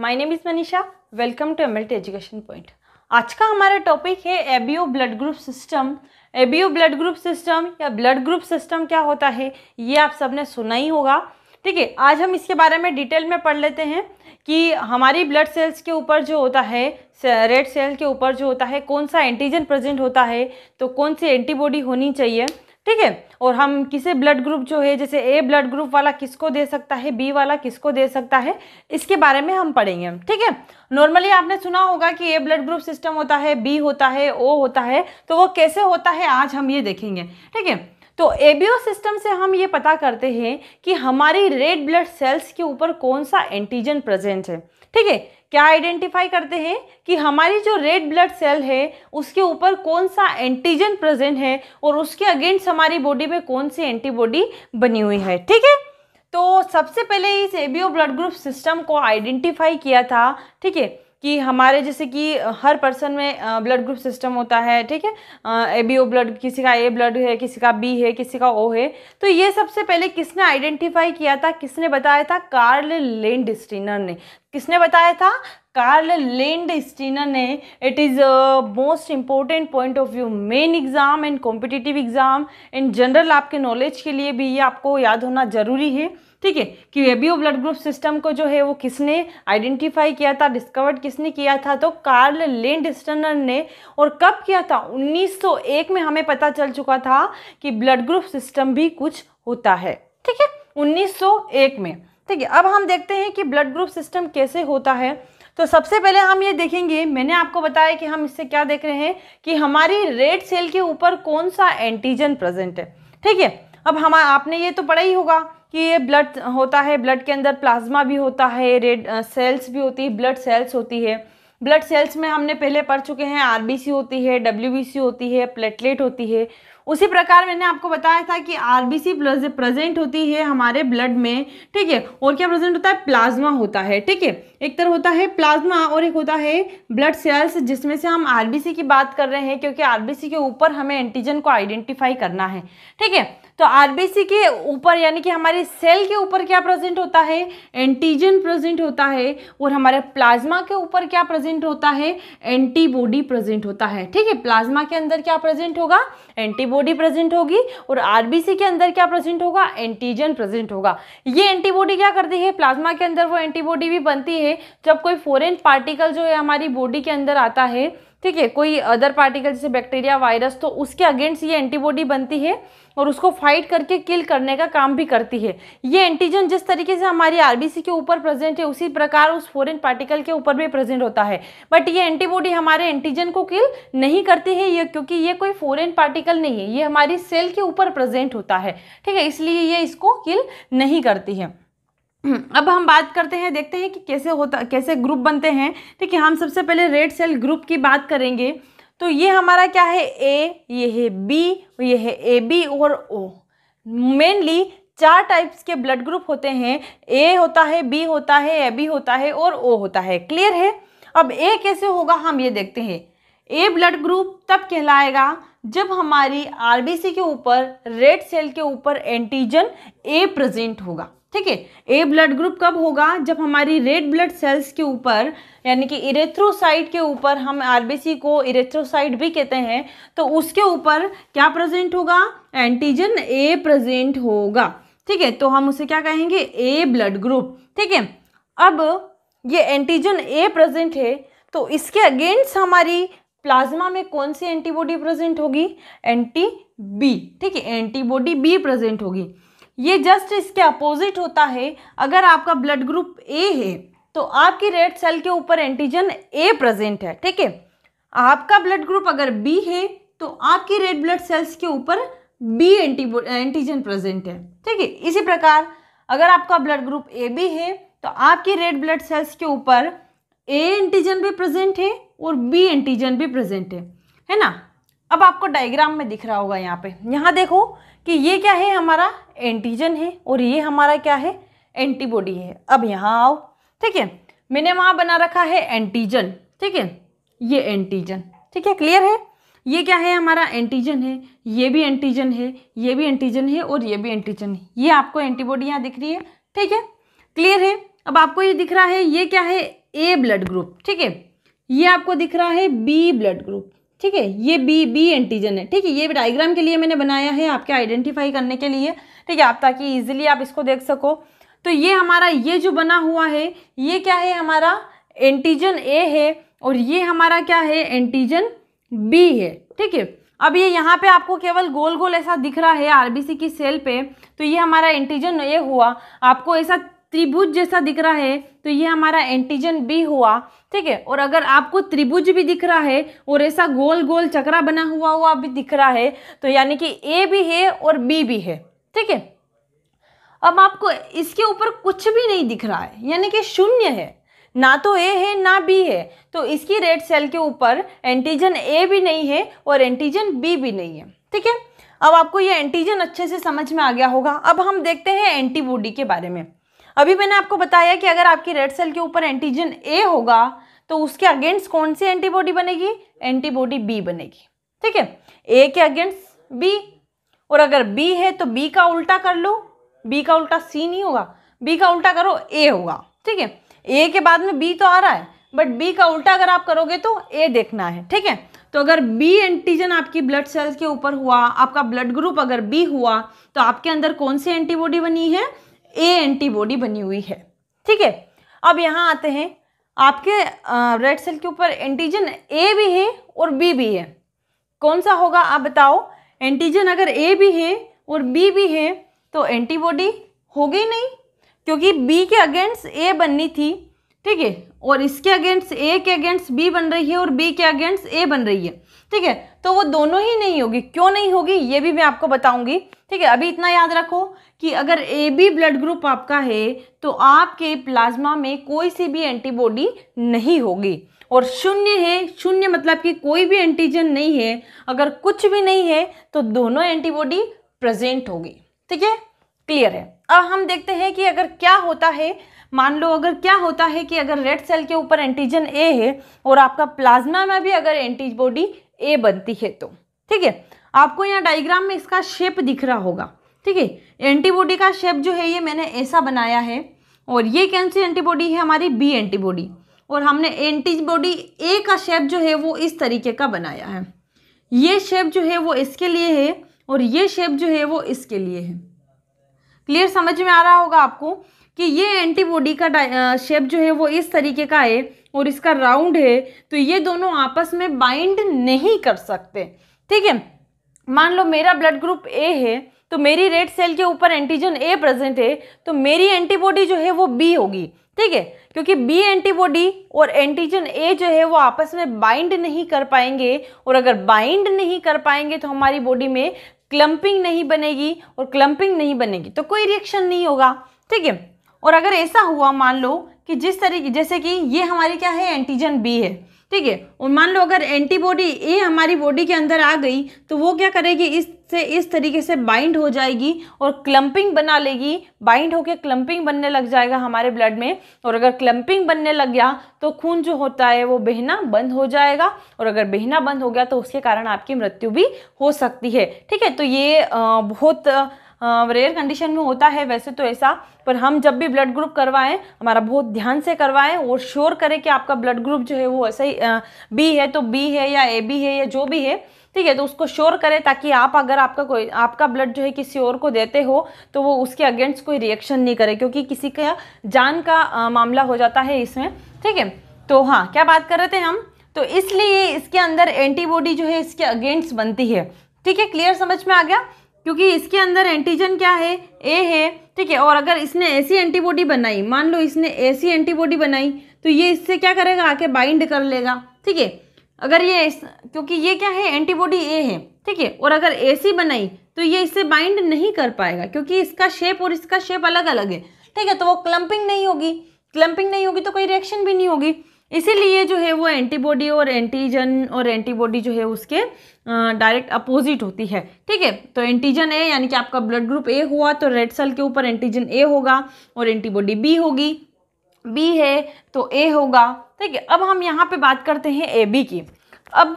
my name is Manisha welcome to M education point आज का हमारा टॉपिक है ABO blood group system ABO blood group system या blood group system क्या होता है ये आप सबने सुना ही होगा ठीक है आज हम इसके बारे में डिटेल में पढ़ लेते हैं कि हमारी ब्लड सेल्स के ऊपर जो होता है रेड सेल के ऊपर जो होता है कौन सा एंटीजन प्रेजेंट होता है तो कौन सी एंटीबॉडी होनी चाहिए ठीक है और हम किसे ब्लड ग्रुप जो है जैसे ए ब्लड ग्रुप वाला किसको दे सकता है बी वाला किसको दे सकता है इसके बारे में हम पढ़ेंगे ठीक है नॉर्मली आपने सुना होगा कि ए ब्लड ग्रुप सिस्टम होता है बी होता है ओ होता है तो वो कैसे होता है आज हम ये देखेंगे ठीक है तो एबीओ सिस्टम से हम ये पता करते हैं कि हमारी रेड ब्लड सेल्स के ऊपर कौन सा एंटीजन प्रेजेंट है ठीक है क्या आइडेंटिफाई करते हैं कि हमारी जो रेड ब्लड सेल है उसके ऊपर कौन सा एंटीजन प्रेजेंट है और उसके अगेंस्ट हमारी बॉडी में कौन सी एंटीबॉडी बनी हुई है ठीक है तो सबसे पहले इस एबीओ ब्लड ग्रुप सिस्टम को आइडेंटिफाई किया था ठीक है कि हमारे जैसे कि हर पर्सन में ब्लड ग्रुप सिस्टम होता है ठीक है ए बी ओ ब्लड किसी का ए ब्लड है किसी का बी है किसी का ओ है तो ये सबसे पहले किसने आइडेंटिफाई किया था किसने बताया था कार्ल लेंड स्टीनर ने किसने बताया था कार्ल लेंड स्टीनर ने it is most important point of view main exam and competitive exam in general आपके नॉलेज के लिए भी ये आपको याद होना ज़रूरी है ठीक है कि ये भी ब्लड ग्रुप सिस्टम को जो है वो किसने आइडेंटिफाई किया था डिस्कवर्ड किसने किया था तो कार्ल लेंड स्टनर ने और कब किया था 1901 में हमें पता चल चुका था कि ब्लड ग्रुप सिस्टम भी कुछ होता है ठीक है 1901 में ठीक है अब हम देखते हैं कि ब्लड ग्रुप सिस्टम कैसे होता है तो सबसे पहले हम ये देखेंगे मैंने आपको बताया कि हम इससे क्या देख रहे हैं कि हमारी रेड सेल के ऊपर कौन सा एंटीजन प्रेजेंट है ठीक है अब हम आपने ये तो पढ़ा ही होगा कि ये ब्लड होता है ब्लड के अंदर प्लाज्मा भी होता है रेड सेल्स भी होती है ब्लड सेल्स होती है ब्लड सेल्स में हमने पहले पढ़ चुके हैं आरबीसी होती है डब्ल्यूबीसी होती है प्लेटलेट होती है उसी प्रकार मैंने आपको बताया था कि आर बी सी प्रेजेंट होती है हमारे ब्लड में ठीक है और क्या प्रेजेंट होता है प्लाज्मा होता है ठीक है एक तरह होता है प्लाज्मा और एक होता है ब्लड सेल्स जिसमें से हम आर बी सी की बात कर रहे हैं क्योंकि आर बी सी के ऊपर हमें एंटीजन को आइडेंटिफाई करना है ठीक है तो आरबीसी के ऊपर यानी कि हमारे सेल के ऊपर क्या प्रेजेंट होता है एंटीजन प्रेजेंट होता है और हमारे प्लाज्मा के ऊपर क्या प्रेजेंट होता है एंटीबॉडी प्रेजेंट होता है ठीक है प्लाज्मा के अंदर क्या प्रेजेंट होगा एंटीबॉडी एंटीबॉडी प्रेजेंट होगी और आरबीसी के अंदर क्या प्रेजेंट होगा एंटीजन प्रेजेंट होगा ये एंटीबॉडी क्या करती है प्लाज्मा के अंदर वो एंटीबॉडी भी बनती है जब कोई फॉरेन पार्टिकल जो है हमारी बॉडी के अंदर आता है ठीक है कोई अदर पार्टिकल जैसे बैक्टीरिया वायरस तो उसके अगेंस्ट ये एंटीबॉडी बनती है और उसको फाइट करके किल करने का काम भी करती है ये एंटीजन जिस तरीके से हमारी आरबीसी के ऊपर प्रेजेंट है उसी प्रकार उस फॉरेन पार्टिकल के ऊपर भी प्रेजेंट होता है बट ये एंटीबॉडी हमारे एंटीजन को किल नहीं करती है ये क्योंकि ये कोई फॉरेन पार्टिकल नहीं है ये हमारी सेल के ऊपर प्रेजेंट होता है ठीक है इसलिए ये इसको किल नहीं करती है हम्म, अब हम बात करते हैं देखते हैं कि कैसे होता कैसे ग्रुप बनते हैं ठीक है हम सबसे पहले रेड सेल ग्रुप की बात करेंगे तो ये हमारा क्या है ए ये है बी ये है ए बी और ओ मेनली चार टाइप्स के ब्लड ग्रुप होते हैं ए होता है बी होता है ए बी होता है और ओ होता है क्लियर है अब ए कैसे होगा हम ये देखते हैं ए ब्लड ग्रुप तब कहलाएगा जब हमारी आरबीसी के ऊपर रेड सेल के ऊपर एंटीजन ए प्रेजेंट होगा ठीक है ए ब्लड ग्रुप कब होगा जब हमारी रेड ब्लड सेल्स के ऊपर यानी कि इरेथ्रोसाइट के ऊपर हम आरबीसी को इरेथ्रोसाइट भी कहते हैं तो उसके ऊपर क्या प्रेजेंट होगा एंटीजन ए प्रेजेंट होगा ठीक है तो हम उसे क्या कहेंगे ए ब्लड ग्रुप ठीक है अब ये एंटीजन ए प्रेजेंट है तो इसके अगेंस्ट हमारी प्लाज्मा में कौन सी एंटीबॉडी प्रेजेंट होगी एंटी बी ठीक है एंटीबॉडी बी प्रेजेंट होगी ये जस्ट इसके अपोजिट होता है अगर आपका ब्लड ग्रुप ए है तो आपकी रेड सेल के ऊपर एंटीजन ए प्रेजेंट है ठीक है आपका ब्लड ग्रुप अगर बी है तो आपकी रेड ब्लड सेल्स के ऊपर बी एंटी एंटीजन प्रेजेंट है ठीक है इसी प्रकार अगर आपका ब्लड ग्रुप ए बी है तो आपकी रेड ब्लड सेल्स के ऊपर ए एंटीजन भी प्रेजेंट है और बी एंटीजन भी प्रेजेंट है है ना अब आपको डायग्राम में दिख रहा होगा यहाँ पे यहाँ देखो कि ये क्या है हमारा एंटीजन है और ये हमारा क्या है एंटीबॉडी है अब यहाँ आओ ठीक है मैंने वहाँ बना रखा है एंटीजन ठीक है ये एंटीजन ठीक है क्लियर है ये क्या है हमारा एंटीजन है ये भी एंटीजन है ये भी एंटीजन है और ये भी एंटीजन है ये आपको एंटीबॉडी यहाँ दिख रही है ठीक है क्लियर है अब आपको ये दिख रहा है ये क्या है ए ब्लड ग्रुप ठीक है ये आपको दिख रहा है बी ब्लड ग्रुप ठीक है ये बी बी एंटीजन है ठीक है ये डायग्राम के लिए मैंने बनाया है आपके आइडेंटिफाई करने के लिए ठीक है आप ताकि ईजिली आप इसको देख सको तो ये हमारा ये जो बना हुआ है ये क्या है हमारा एंटीजन ए है और ये हमारा क्या है एंटीजन बी है ठीक है अब ये यहाँ पे आपको केवल गोल गोल ऐसा दिख रहा है आरबीसी की सेल पे तो ये हमारा एंटीजन ए हुआ आपको ऐसा त्रिभुज जैसा दिख रहा है तो ये हमारा एंटीजन बी हुआ ठीक है और अगर आपको त्रिभुज भी दिख रहा है और ऐसा गोल गोल चक्रा बना हुआ हुआ भी दिख रहा है तो यानी कि ए भी है और बी भी है ठीक है अब आपको इसके ऊपर कुछ भी नहीं दिख रहा है यानी कि शून्य है ना तो ए है ना बी है तो इसकी रेड सेल के ऊपर एंटीजन ए भी नहीं है और एंटीजन बी भी नहीं है ठीक है अब आपको ये एंटीजन अच्छे से समझ में आ गया होगा अब हम देखते हैं एंटीबॉडी के बारे में अभी मैंने आपको बताया कि अगर आपकी रेड सेल के ऊपर एंटीजन ए होगा तो उसके अगेंस्ट कौन सी एंटीबॉडी बनेगी एंटीबॉडी बी बनेगी ठीक है ए के अगेंस्ट बी और अगर बी है तो बी का उल्टा कर लो बी का उल्टा सी नहीं होगा बी का उल्टा करो ए होगा ठीक है ए के बाद में बी तो आ रहा है बट बी का उल्टा अगर आप करोगे तो ए देखना है ठीक है तो अगर बी एंटीजन आपकी ब्लड सेल्स के ऊपर हुआ आपका ब्लड ग्रुप अगर बी हुआ तो आपके अंदर कौन सी एंटीबॉडी बनी है ए एंटीबॉडी बनी हुई है ठीक है अब यहाँ आते हैं आपके रेड सेल के ऊपर एंटीजन ए भी है और बी भी है कौन सा होगा आप बताओ एंटीजन अगर ए भी है और बी भी है तो एंटीबॉडी होगी नहीं क्योंकि बी के अगेंस्ट ए बननी थी ठीक है और इसके अगेंस्ट ए के अगेंस्ट बी बन रही है और बी के अगेंस्ट ए बन रही है ठीक है तो वो दोनों ही नहीं होगी क्यों नहीं होगी ये भी मैं आपको बताऊंगी ठीक है अभी इतना याद रखो कि अगर ए बी ब्लड ग्रुप आपका है तो आपके प्लाज्मा में कोई सी भी एंटीबॉडी नहीं होगी और शून्य है शून्य मतलब कि कोई भी एंटीजन नहीं है अगर कुछ भी नहीं है तो दोनों एंटीबॉडी प्रेजेंट होगी ठीक है क्लियर है अब हम देखते हैं कि अगर क्या होता है मान लो अगर क्या होता है कि अगर रेड सेल के ऊपर एंटीजन ए है और आपका प्लाज्मा में भी अगर एंटीबॉडी ए बनती है तो ठीक है आपको यहाँ डायग्राम में इसका शेप दिख रहा होगा ठीक है एंटीबॉडी का शेप जो है ये मैंने ऐसा बनाया है और ये कौन सी एंटीबॉडी है हमारी बी एंटीबॉडी और हमने एंटीबॉडी ए का शेप जो है वो इस तरीके का बनाया है ये शेप जो है वो इसके लिए है और ये शेप जो है वो इसके लिए है क्लियर समझ में आ रहा होगा आपको कि ये एंटीबॉडी का शेप जो है वो इस तरीके का है और इसका राउंड है तो ये दोनों आपस में बाइंड नहीं कर सकते ठीक है मान लो मेरा ब्लड ग्रुप ए है तो मेरी रेड सेल के ऊपर एंटीजन ए प्रेजेंट है तो मेरी एंटीबॉडी जो है वो बी होगी ठीक है क्योंकि बी एंटीबॉडी और एंटीजन ए जो है वो आपस में बाइंड नहीं कर पाएंगे और अगर बाइंड नहीं कर पाएंगे तो हमारी बॉडी में क्लम्पिंग नहीं बनेगी और क्लम्पिंग नहीं बनेगी तो कोई रिएक्शन नहीं होगा ठीक है और अगर ऐसा हुआ मान लो कि जिस तरीके जैसे कि ये हमारी क्या है एंटीजन बी है ठीक है और मान लो अगर एंटीबॉडी ए हमारी बॉडी के अंदर आ गई तो वो क्या करेगी इससे इस तरीके से बाइंड हो जाएगी और क्लम्पिंग बना लेगी बाइंड होकर क्लम्पिंग बनने लग जाएगा हमारे ब्लड में और अगर क्लम्पिंग बनने लग गया तो खून जो होता है वो बहना बंद हो जाएगा और अगर बहना बंद हो गया तो उसके कारण आपकी मृत्यु भी हो सकती है ठीक है तो ये बहुत रेयर कंडीशन में होता है वैसे तो ऐसा पर हम जब भी ब्लड ग्रुप करवाएं हमारा बहुत ध्यान से करवाएं और श्योर करें कि आपका ब्लड ग्रुप जो है वो ऐसा ही बी है तो बी है या ए बी है या जो भी है ठीक है तो उसको श्योर करें ताकि आप अगर आपका कोई आपका ब्लड जो है किसी और को देते हो तो वो उसके अगेंस्ट कोई रिएक्शन नहीं करे क्योंकि किसी का जान का आ, मामला हो जाता है इसमें ठीक है तो हाँ क्या बात कर रहे थे हम तो इसलिए इसके अंदर एंटीबॉडी जो है इसके अगेंस्ट बनती है ठीक है क्लियर समझ में आ गया क्योंकि इसके अंदर एंटीजन क्या है ए है ठीक है और अगर इसने ऐसी एंटीबॉडी बनाई मान लो इसने ऐसी एंटीबॉडी बनाई तो ये इससे क्या करेगा आके बाइंड कर लेगा ठीक है अगर ये क्योंकि ये क्या है एंटीबॉडी ए है ठीक है और अगर ऐसी बनाई तो ये इससे बाइंड नहीं कर पाएगा क्योंकि इसका शेप और इसका शेप अलग अलग है ठीक है तो वो क्लम्पिंग नहीं होगी क्लम्पिंग नहीं होगी तो कोई रिएक्शन भी नहीं होगी इसीलिए जो है वो एंटीबॉडी और एंटीजन और एंटीबॉडी जो है उसके डायरेक्ट अपोजिट होती है ठीक है तो एंटीजन ए यानी कि आपका ब्लड ग्रुप ए हुआ तो रेड सेल के ऊपर एंटीजन ए होगा और एंटीबॉडी बी होगी बी है तो ए होगा ठीक है अब हम यहाँ पे बात करते हैं ए बी की अब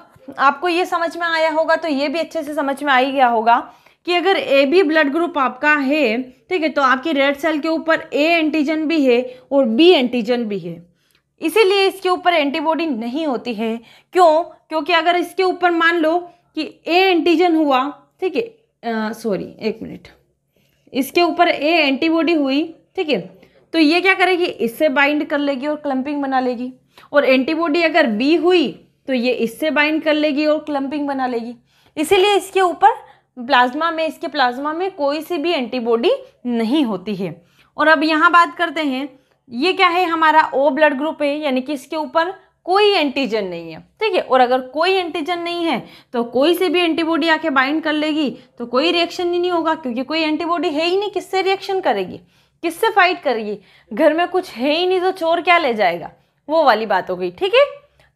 आपको ये समझ में आया होगा तो ये भी अच्छे से समझ में आ ही गया होगा कि अगर ए बी ब्लड ग्रुप आपका है ठीक है तो आपकी रेड सेल के ऊपर ए एंटीजन भी है और बी एंटीजन भी है इसीलिए इसके ऊपर एंटीबॉडी नहीं होती है क्यों क्योंकि अगर इसके ऊपर मान लो कि ए एंटीजन हुआ ठीक है सॉरी एक मिनट इसके ऊपर ए एंटीबॉडी हुई ठीक है तो ये क्या करेगी इससे बाइंड कर लेगी और क्लम्पिंग बना लेगी और एंटीबॉडी अगर बी हुई तो ये इससे बाइंड कर लेगी और क्लम्पिंग बना लेगी इसीलिए इसके ऊपर प्लाज्मा में इसके प्लाज्मा में कोई सी भी एंटीबॉडी नहीं होती है और अब यहाँ बात करते हैं ये क्या है हमारा ओ ब्लड ग्रुप है यानी कि इसके ऊपर कोई एंटीजन नहीं है ठीक है और अगर कोई एंटीजन नहीं है तो कोई से भी एंटीबॉडी आके बाइंड कर लेगी तो कोई रिएक्शन ही नहीं होगा क्योंकि कोई एंटीबॉडी है ही नहीं किससे रिएक्शन करेगी किससे फाइट करेगी घर में कुछ है ही नहीं तो चोर क्या ले जाएगा वो वाली बात हो गई ठीक है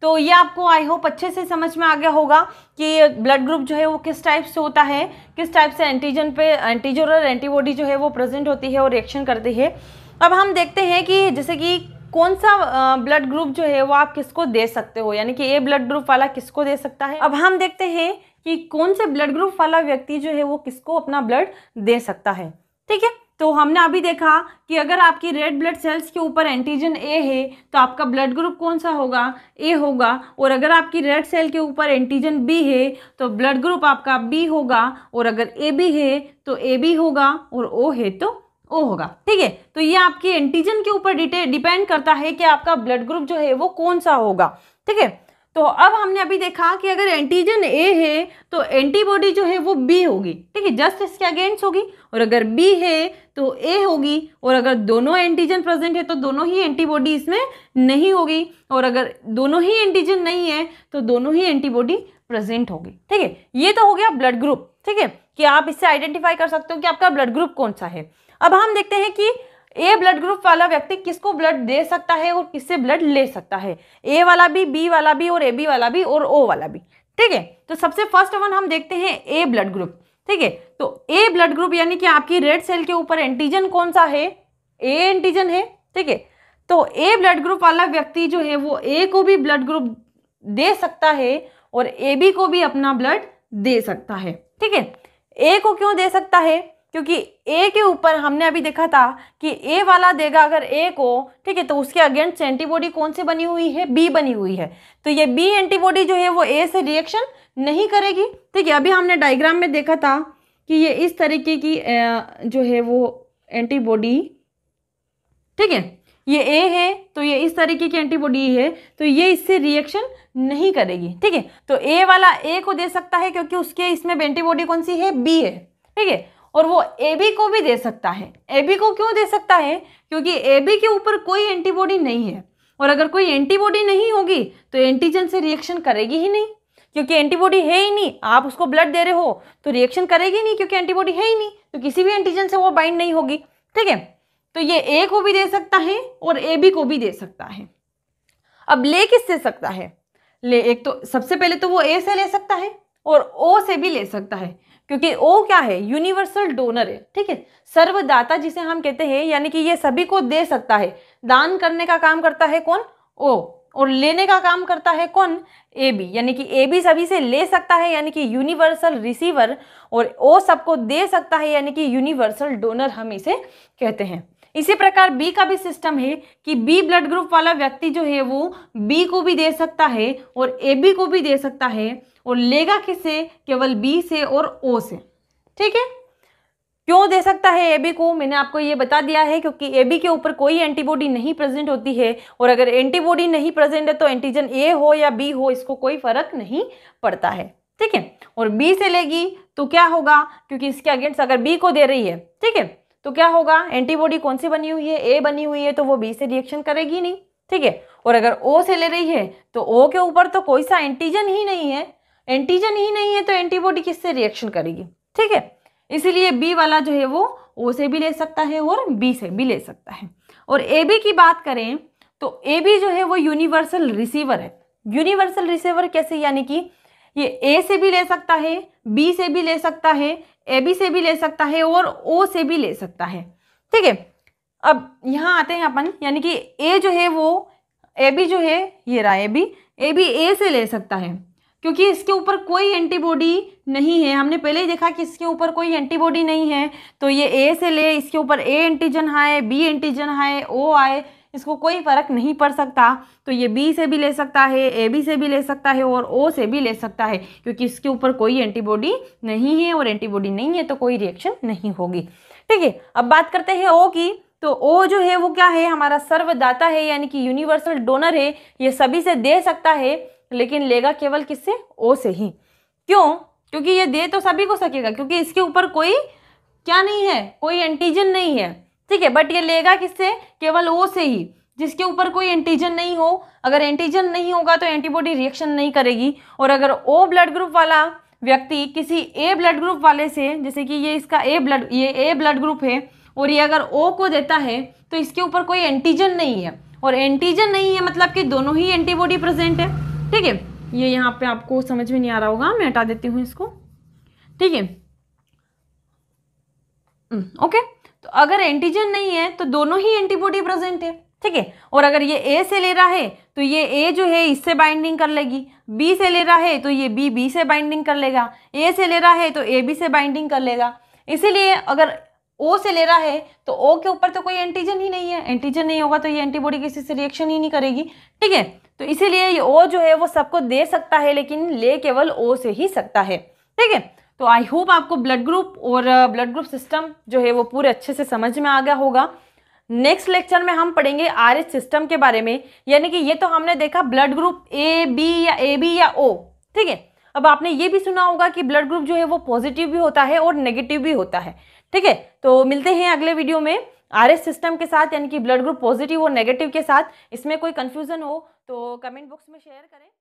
तो ये आपको आई होप अच्छे से समझ में आ गया होगा कि ब्लड ग्रुप जो है वो किस टाइप से होता है किस टाइप से एंटीजन पे एंटीजोर और एंटीबॉडी जो है वो प्रेजेंट होती है और रिएक्शन करती है अब हम देखते हैं कि जैसे कि कौन सा ब्लड ग्रुप जो है वो आप किसको दे सकते हो यानी कि ए ब्लड ग्रुप वाला किसको दे सकता है अब हम देखते हैं कि कौन से ब्लड ग्रुप वाला व्यक्ति जो है वो किसको अपना ब्लड दे सकता है ठीक है तो हमने अभी देखा कि अगर आपकी रेड ब्लड सेल्स के ऊपर एंटीजन ए है तो आपका ब्लड ग्रुप कौन सा होगा ए होगा और अगर आपकी रेड सेल के ऊपर एंटीजन बी है तो ब्लड ग्रुप आपका बी होगा और अगर ए बी है तो ए बी होगा और ओ है तो ओ होगा ठीक है तो ये आपके एंटीजन के ऊपर डिपेंड करता है कि आपका ब्लड ग्रुप जो है वो कौन सा होगा ठीक है तो अब हमने अभी देखा कि अगर एंटीजन ए है तो एंटीबॉडी जो है वो बी होगी ठीक है जस्ट इसके अगेंस्ट होगी और अगर बी है तो ए होगी और अगर दोनों एंटीजन प्रेजेंट है तो दोनों ही एंटीबॉडी इसमें नहीं होगी और अगर दोनों ही एंटीजन नहीं है तो दोनों ही एंटीबॉडी प्रेजेंट होगी ठीक है ये तो हो गया ब्लड ग्रुप ठीक है कि आप इससे आइडेंटिफाई कर सकते हो कि आपका ब्लड ग्रुप कौन सा है अब हम देखते हैं कि ए ब्लड ग्रुप वाला व्यक्ति किसको ब्लड दे सकता है और किससे ब्लड ले सकता है ए वाला भी बी वाला भी और ए बी वाला भी और ओ वाला भी ठीक है तो सबसे फर्स्ट वन हम देखते हैं ए ब्लड ग्रुप ठीक है तो ए ब्लड ग्रुप यानी कि आपकी रेड सेल के ऊपर एंटीजन कौन सा है ए एंटीजन है ठीक है तो ए ब्लड ग्रुप वाला व्यक्ति जो है वो ए को भी ब्लड ग्रुप दे सकता है और ए बी को भी अपना ब्लड दे सकता है ठीक है ए को क्यों दे सकता है क्योंकि ए के ऊपर हमने अभी देखा था कि ए वाला देगा अगर ए को ठीक है तो उसके अगेंस्ट एंटीबॉडी कौन सी बनी हुई है बी बनी हुई है तो ये बी एंटीबॉडी जो है वो ए से रिएक्शन नहीं करेगी ठीक है अभी हमने डायग्राम में देखा था कि ये इस तरीके की जो है वो एंटीबॉडी ठीक है ये ए है तो ये इस तरीके की एंटीबॉडी है तो ये इससे रिएक्शन नहीं करेगी ठीक है तो ए वाला ए को दे सकता है क्योंकि उसके इसमें एंटीबॉडी कौन सी है बी है ठीक है और वो ए बी को भी दे सकता है ए बी को क्यों दे सकता है क्योंकि ए बी के ऊपर कोई एंटीबॉडी नहीं है और अगर कोई एंटीबॉडी नहीं होगी तो एंटीजन से रिएक्शन करेगी ही नहीं क्योंकि एंटीबॉडी है ही नहीं आप उसको ब्लड दे रहे हो तो रिएक्शन करेगी नहीं क्योंकि एंटीबॉडी है ही नहीं तो किसी भी एंटीजन से वो बाइंड नहीं होगी ठीक है तो ये ए को भी दे सकता है और ए बी को भी दे सकता है अब ले किस से सकता है ले एक तो सबसे पहले तो वो ए से ले सकता है और ओ से भी ले सकता है क्योंकि ओ क्या है यूनिवर्सल डोनर है ठीक है सर्वदाता जिसे हम कहते हैं यानी कि ये सभी को दे सकता है दान करने का काम करता है कौन ओ और लेने का काम करता है कौन ए बी यानी कि ए बी सभी से ले सकता है यानी कि यूनिवर्सल रिसीवर और ओ सबको दे सकता है यानी कि यूनिवर्सल डोनर हम इसे कहते हैं इसी प्रकार बी का भी सिस्टम है कि बी ब्लड ग्रुप वाला व्यक्ति जो है वो बी को भी दे सकता है और ए बी को भी दे सकता है और लेगा किससे केवल बी से और ओ से ठीक है क्यों दे सकता है एबी को मैंने आपको ये बता दिया है क्योंकि एबी के ऊपर कोई एंटीबॉडी नहीं प्रेजेंट होती है और अगर एंटीबॉडी नहीं प्रेजेंट है तो एंटीजन ए हो या बी हो इसको कोई फर्क नहीं पड़ता है ठीक है और बी से लेगी तो क्या होगा क्योंकि इसके अगेंस्ट अगर बी को दे रही है ठीक है तो क्या होगा एंटीबॉडी कौन सी बनी हुई है ए बनी हुई है तो वो बी से रिएक्शन करेगी नहीं ठीक है और अगर ओ से ले रही है तो ओ के ऊपर तो कोई सा एंटीजन ही नहीं है एंटीजन ही नहीं है तो एंटीबॉडी किससे रिएक्शन करेगी ठीक है इसीलिए बी वाला जो है वो ओ से भी ले सकता है और बी से भी ले सकता है और ए बी की बात करें तो ए बी जो है वो यूनिवर्सल रिसीवर है यूनिवर्सल रिसीवर कैसे यानी कि ये ए से भी ले सकता है बी से भी ले सकता है ए बी से भी ले सकता है और ओ से भी ले सकता है ठीक है अब यहाँ आते हैं अपन यानी कि ए जो है वो ए बी जो है ये रहा ए बी ए बी ए से ले सकता है क्योंकि इसके ऊपर कोई एंटीबॉडी नहीं है हमने पहले ही देखा कि इसके ऊपर कोई एंटीबॉडी नहीं है तो ये ए से ले इसके ऊपर ए एंटीजन आए बी एंटीजन आए ओ आए इसको कोई फ़र्क नहीं पड़ सकता तो ये बी से भी ले सकता है ए बी से भी ले सकता है और ओ से भी ले सकता है क्योंकि इसके ऊपर कोई एंटीबॉडी नहीं है और एंटीबॉडी नहीं है तो कोई रिएक्शन नहीं होगी ठीक है अब बात करते हैं ओ की तो ओ जो है वो क्या है हमारा सर्वदाता है यानी कि यूनिवर्सल डोनर है ये सभी से दे सकता है लेकिन लेगा केवल किससे ओ से ही क्यों क्योंकि ये दे तो सभी को सकेगा क्योंकि इसके ऊपर कोई क्या नहीं है कोई एंटीजन नहीं है ठीक है बट ये लेगा किससे केवल ओ से ही जिसके ऊपर कोई एंटीजन नहीं हो अगर एंटीजन नहीं होगा तो एंटीबॉडी रिएक्शन नहीं करेगी और अगर ओ ब्लड ग्रुप वाला व्यक्ति किसी ए ब्लड ग्रुप वाले से जैसे कि ये इसका ए ब्लड ये ए ब्लड ग्रुप है और ये अगर ओ को देता है तो इसके ऊपर कोई एंटीजन नहीं है और एंटीजन नहीं है मतलब कि दोनों ही एंटीबॉडी प्रेजेंट है ठीक है ये यहाँ पे आपको समझ में नहीं आ रहा होगा मैं हटा देती हूँ इसको ठीक है ओके हम्म, तो अगर एंटीजन नहीं है तो दोनों ही एंटीबॉडी प्रेजेंट है ठीक है और अगर ये ए से ले रहा है तो ये ए जो है इससे बाइंडिंग कर लेगी बी से ले रहा है तो ये बी बी से बाइंडिंग कर लेगा ए से ले रहा है तो ए बी से बाइंडिंग कर लेगा इसीलिए अगर ओ से ले रहा है तो ओ के ऊपर तो कोई एंटीजन ही नहीं है एंटीजन नहीं होगा तो ये एंटीबॉडी किसी से रिएक्शन ही नहीं करेगी ठीक है तो इसीलिए ये ओ जो है वो सबको दे सकता है लेकिन ले केवल ओ से ही सकता है ठीक है तो आई होप आपको ब्लड ग्रुप और ब्लड ग्रुप सिस्टम जो है वो पूरे अच्छे से समझ में आ गया होगा नेक्स्ट लेक्चर में हम पढ़ेंगे आर सिस्टम के बारे में यानी कि ये तो हमने देखा ब्लड ग्रुप ए बी या ए बी या ओ ठीक है अब आपने ये भी सुना होगा कि ब्लड ग्रुप जो है वो पॉजिटिव भी होता है और नेगेटिव भी होता है ठीक है तो मिलते हैं अगले वीडियो में आर सिस्टम के साथ यानी कि ब्लड ग्रुप पॉजिटिव और नेगेटिव के साथ इसमें कोई कन्फ्यूज़न हो तो कमेंट बॉक्स में शेयर करें